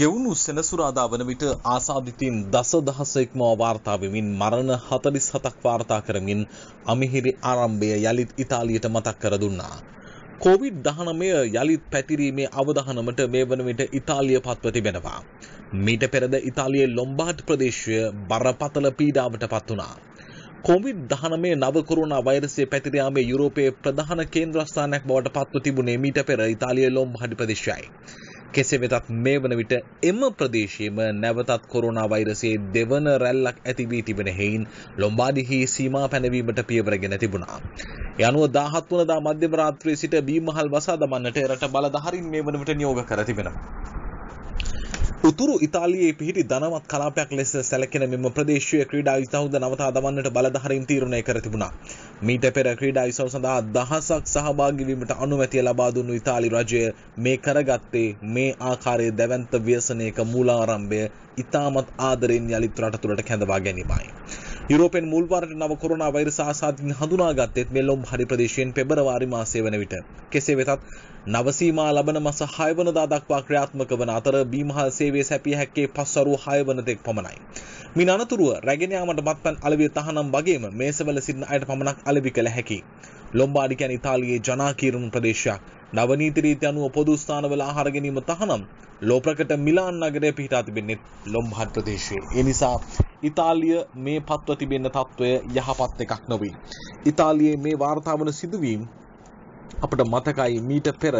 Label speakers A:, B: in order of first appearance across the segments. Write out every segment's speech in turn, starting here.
A: ගෙවුණු සෙනසුරාදා වන විට ආසාධිතීන් දසදහසෙක්ම වාර්තා වෙමින් මරණ 47ක් වාර්තා කරමින් අමිහිරි ආරම්භය යලිත් ඉතාලියට මතක් කර දුන්නා. කොවිD-19 යළිත් පැතිරීමේ අවධානමට මේ වන විට ඉතාලිය පත්ව තිබෙනවා. මීට පෙරද ඉතාලියේ ලොම්බාඩ් ප්‍රදේශය බරපතල පීඩාවට පත් වුණා. කොවිD-19 නව කොරෝනා වෛරසය පැතිරයාමේ යුරෝපයේ ප්‍රධාන කේන්ද්‍රස්ථානයක් බවට පත්ව තිබුණේ මීට පෙර ඉතාලියේ ලොම්බාඩ් ප්‍රදේශයයි. කෙසේ වෙතත් මේ වන විට එම ප්‍රදේශයේම නැවතත් කොරෝනා වෛරසයේ දෙවන රැල්ලක් ඇති වී තිබෙන හේයින් ලොම්බාඩිහි සීමා පැනවීමට පියවරගෙන තිබුණා. ඒ අනුව 17 වනදා මධ්‍යම රාත්‍රියේ සිට බීමහල් වසා දමන්නට රට බලධාරීන් මේ වන විට නියෝග කර තිබෙනවා. උතුරු ඉතාලියේ පිහිටි ධනවත් කලාපයක් ලෙස සැලකෙන මෙම ප්‍රදේශීය ක්‍රීඩා විසහුද නවතා දමන්නට බලධාරීන් තීරණය කර තිබුණා. මීට පෙර ක්‍රීඩා විසහුද සඳහා දහසක් සහභාගී වීමට අනුමැතිය ලබා දුන්නු ඉතාලි රජය මේ කරගත්තේ මේ ආකාරයේ දැවැන්ත ව්‍යසනයක මූලාරම්භය ඉතාමත් ආදරෙන් යළිත් රට තුළට කැඳවා ගැනීමයි. යුරෝපෙන් මුල්වාරට නව කොරනා වෛරස ආසාදින් හඳුනාගත්තෙත් මෙල්ලොම් හරි ප්‍රදේශයෙන් පෙබරවාරි මාසය වන විට. කෙසේ වෙතත් නවසීමා ලබන මස හයවනදා දක්වා ක්‍රියාත්මක වන අතර බීමහල් සේවේ සැපිය හැක්කේ පස්වරු හයවනතෙක් පමණයි. මින් අනතුරුව රැගෙනයාමට මත්පැන් අලවිය තහනම් වගේම මේසවල සිටින අයට පමණක් අලවි කළ හැකි. ලොම්බාඩි කැන ඉතාලියේ ජනාකීරුණු ප්‍රදේශයක් නවනීතිරීති අනුව පොදු ස්ථානවල ආහාර ගැනීම තහනම් ලෝප්‍රකට මිලාන් නගරය පිහිටා තිබෙන්නේ ලොම්හත් ප්‍රදේශයේ. ඒ නිසා ඉතාලිය මේ පත්ව තිබෙන තත්ත්වය යහපත් එකක් නොවේ. ඉතාලියේ මේ වාර්තාාවන සිදුවීම් අපට මතකයි මීට පෙර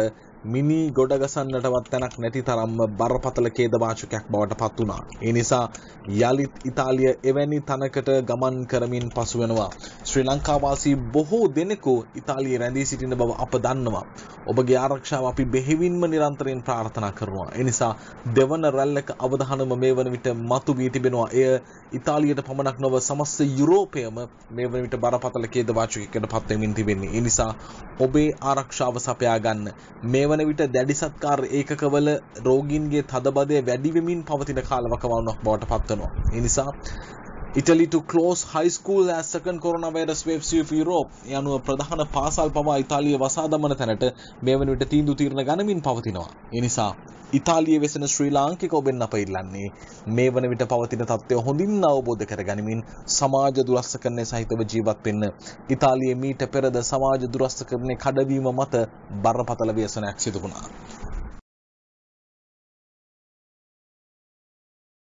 A: මිනි ගොඩගසන්නටවත් තැනක් නැති තරම්ම බරපතල කේදවාචකයක් බවට පත් වුණා. ඒ නිසා යලිත් ඉතාලිය එවැනි තනකට ගමන් කරමින් පසු වෙනවා. ශ්‍රී ලංකාවාසී බොහෝ දෙනෙකු ඉතාලියේ රැඳී සිටින බව අප දන්නවා. ඔබගේ ආරක්ෂාව අපි බෙහෙවින්ම නිරන්තරයෙන් ප්‍රාර්ථනා කරනවා. ඒ නිසා දෙවන රැල්ලක අවධානම මේ වන විට මතු වී තිබෙනවා. එය ඉතාලියට පමණක් නොව සමස්ත යුරෝපයම මේ වන විට බරපතල කේදවාචකයකට පත් වෙමින් තිබෙන්නේ. ඒ නිසා ඔබේ ආරක්ෂාව සපයා ගන්න මේ මේ වන විට දැඩි සත්කාර ඒකකවල රෝගීන්ගේ තදබදය වැඩිවෙමින් පවතින කාලවකවානුවක් බවට පත්වනවා. එනිසා ඉටලි to close high school as second coronavirus wave sweep Europe යනුව ප්‍රධාන පාසල් පවා ඉතාලිය වසා දමන තැනට මේ වන විට තීන්දුව තීරණ ගනිමින් පවතිනවා. ඒ නිසා ඉතාලියේ වෙසෙන ශ්‍රී ලාංකික ඔබෙන් අප ඉල්ලන්නේ මේ වන විට පවතින තත්ත්වය හොඳින් අවබෝධ කරගනිමින් සමාජ දුරස්ථකරණය සහිතව ජීවත් වෙන්න. ඉතාලියේ මීට පෙරද සමාජ දුරස්ථකරණයේ කඩවීම මත බරපතල ව්‍යසනයක් සිදු වුණා.